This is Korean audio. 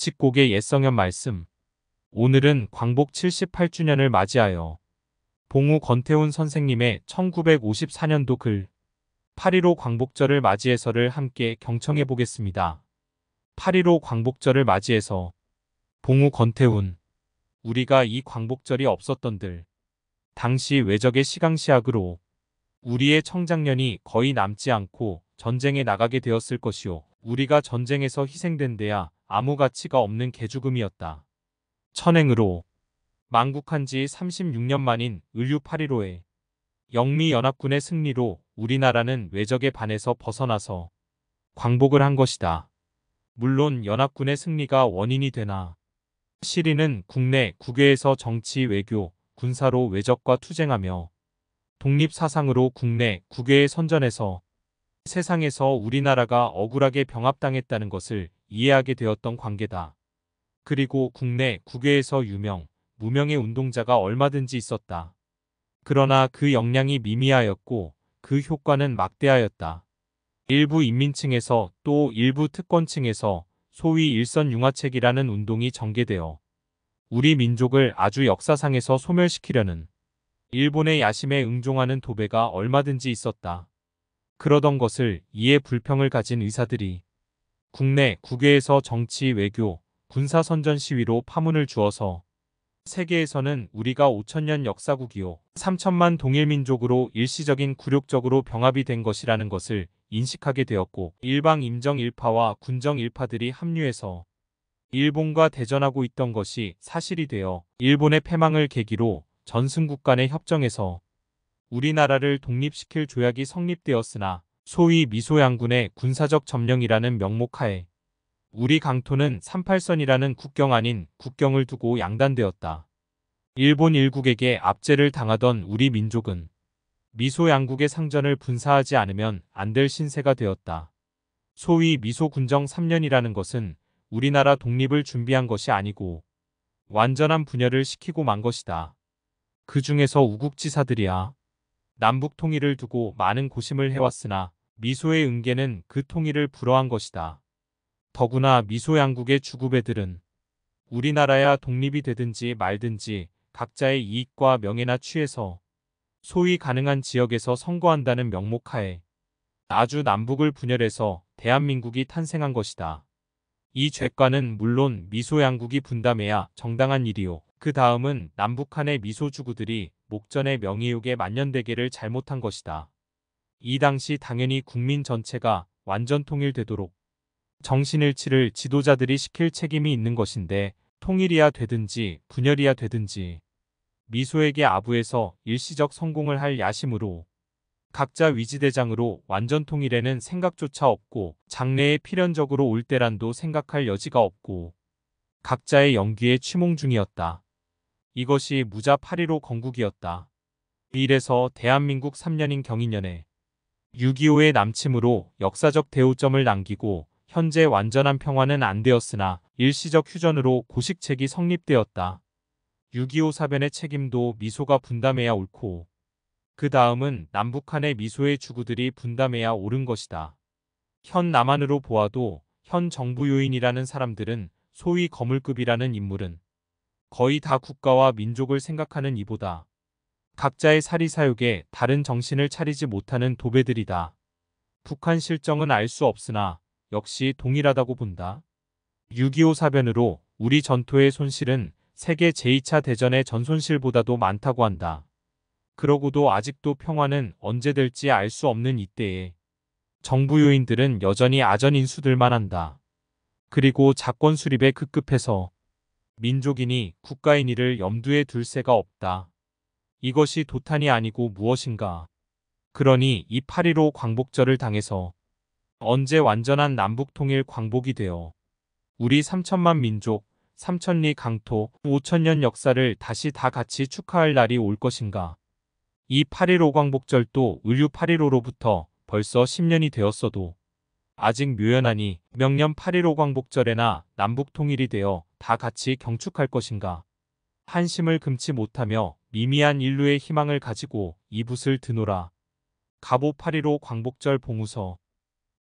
직곡의 옛성현 말씀 오늘은 광복 78주년을 맞이하여 봉우 권태훈 선생님의 1954년도 글 8.15 광복절을 맞이해서를 함께 경청해 보겠습니다. 8.15 광복절을 맞이해서 봉우 권태훈 우리가 이 광복절이 없었던들 당시 외적의 시강시약으로 우리의 청장년이 거의 남지 않고 전쟁에 나가게 되었을 것이요. 우리가 전쟁에서 희생된 데야 아무 가치가 없는 개죽음이었다. 천행으로 망국한 지 36년 만인 을류 8.15에 영미연합군의 승리로 우리나라는 외적의 반에서 벗어나서 광복을 한 것이다. 물론 연합군의 승리가 원인이 되나 시리는 국내 국외에서 정치 외교 군사로 외적과 투쟁하며 독립사상으로 국내 국외에선전해서 세상에서 우리나라가 억울하게 병합당했다는 것을 이해하게 되었던 관계다. 그리고 국내 국외에서 유명, 무명의 운동자가 얼마든지 있었다. 그러나 그 역량이 미미하였고 그 효과는 막대하였다. 일부 인민층에서 또 일부 특권층에서 소위 일선융화책이라는 운동이 전개되어 우리 민족을 아주 역사상에서 소멸시키려는 일본의 야심에 응종하는 도배가 얼마든지 있었다. 그러던 것을 이에 불평을 가진 의사들이 국내 국외에서 정치 외교 군사선전 시위로 파문을 주어서 세계에서는 우리가 5천년 역사국이요 3천만 동일민족으로 일시적인 굴욕적으로 병합이 된 것이라는 것을 인식하게 되었고 일방 임정 일파와 군정 일파들이 합류해서 일본과 대전하고 있던 것이 사실이 되어 일본의 패망을 계기로 전승국 간의 협정에서 우리나라를 독립시킬 조약이 성립되었으나 소위 미소양군의 군사적 점령이라는 명목하에 우리 강토는 38선이라는 국경 아닌 국경을 두고 양단되었다. 일본 일국에게 압제를 당하던 우리 민족은 미소 양국의 상전을 분사하지 않으면 안 될 신세가 되었다. 소위 미소 군정 3년이라는 것은 우리나라 독립을 준비한 것이 아니고 완전한 분열을 시키고 만 것이다. 그 중에서 우국지사들이야. 남북 통일을 두고 많은 고심을 해왔으나 미소의 은계는그 통일을 불허한 것이다. 더구나 미소 양국의 주구배들은 우리나라야 독립이 되든지 말든지 각자의 이익과 명예나 취해서 소위 가능한 지역에서 선거한다는 명목하에 아주 남북을 분열해서 대한민국이 탄생한 것이다. 이 죄과는 물론 미소 양국이 분담해야 정당한 일이요. 그 다음은 남북한의 미소 주구들이 목전의 명의욕에 만연되기를 잘못한 것이다. 이 당시 당연히 국민 전체가 완전 통일되도록 정신을치를 지도자들이 시킬 책임이 있는 것인데 통일이야 되든지 분열이야 되든지 미소에게 아부해서 일시적 성공을 할 야심으로 각자 위지대장으로 완전 통일에는 생각조차 없고 장래에 필연적으로 올 때란도 생각할 여지가 없고 각자의 연기에 취몽 중이었다. 이것이 무자 8.15 건국이었다. 이래서 대한민국 3년인 경인년에 6.25의 남침으로 역사적 대우점을 남기고 현재 완전한 평화는 안 되었으나 일시적 휴전으로 고식책이 성립되었다. 6.25 사변의 책임도 미소가 분담해야 옳고 그 다음은 남북한의 미소의 주구들이 분담해야 옳은 것이다. 현 남한으로 보아도 현 정부 요인이라는 사람들은 소위 거물급이라는 인물은 거의 다 국가와 민족을 생각하는 이보다 각자의 사리사욕에 다른 정신을 차리지 못하는 도배들이다. 북한 실정은 알 수 없으나 역시 동일하다고 본다. 6.25 사변으로 우리 전투의 손실은 세계 제2차 대전의 전손실보다도 많다고 한다. 그러고도 아직도 평화는 언제 될지 알 수 없는 이때에 정부 요인들은 여전히 아전 인수들만 한다. 그리고 자권 수립에 급급해서 민족이니 국가인이를 염두에 둘 새가 없다. 이것이 도탄이 아니고 무엇인가. 그러니 이 8.15 광복절을 당해서 언제 완전한 남북 통일 광복이 되어 우리 3천만 민족, 3천리 강토, 5천년 역사를 다시 다 같이 축하할 날이 올 것인가. 이 8.15 광복절도 의류 8.15로부터 벌써 10년이 되었어도 아직 묘연하니 명년 8.15 광복절에나 남북 통일이 되어 다 같이 경축할 것인가. 한심을 금치 못하며 미미한 인류의 희망을 가지고 이붓을 드노라. 갑오 8.15 광복절 봉우서